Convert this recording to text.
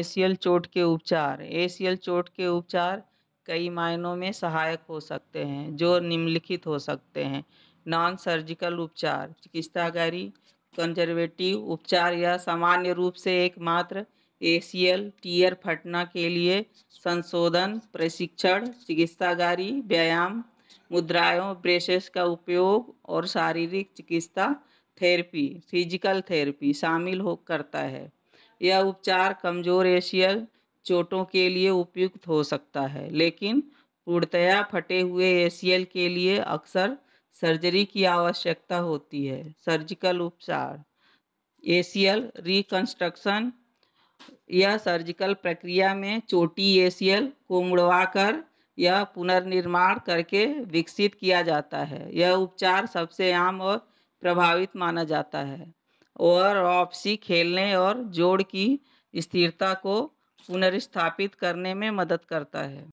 ACL चोट के उपचार एसीएल चोट के उपचार कई मायनों में सहायक हो सकते हैं जो निम्नलिखित हो सकते हैं नॉन सर्जिकल उपचार चिकित्सागारी कंजर्वेटिव उपचार या सामान्य रूप से एकमात्र एशियल टीयर फटना के लिए संशोधन प्रशिक्षण चिकित्सागारी व्यायाम मुद्राओं ब्रेसेस का उपयोग और शारीरिक चिकित्सा थेरेपी फिजिकल थेरेपी शामिल हो करता है यह उपचार कमज़ोर एशियल चोटों के लिए उपयुक्त हो सकता है लेकिन पूर्णतया फटे हुए एशियल के लिए अक्सर सर्जरी की आवश्यकता होती है सर्जिकल उपचार एशियल रिकंस्ट्रक्शन यह सर्जिकल प्रक्रिया में चोटी एशियल को मुड़वाकर यह पुनर्निर्माण करके विकसित किया जाता है यह उपचार सबसे आम और प्रभावित माना जाता है और वापसी खेलने और जोड़ की स्थिरता को पुनर्स्थापित करने में मदद करता है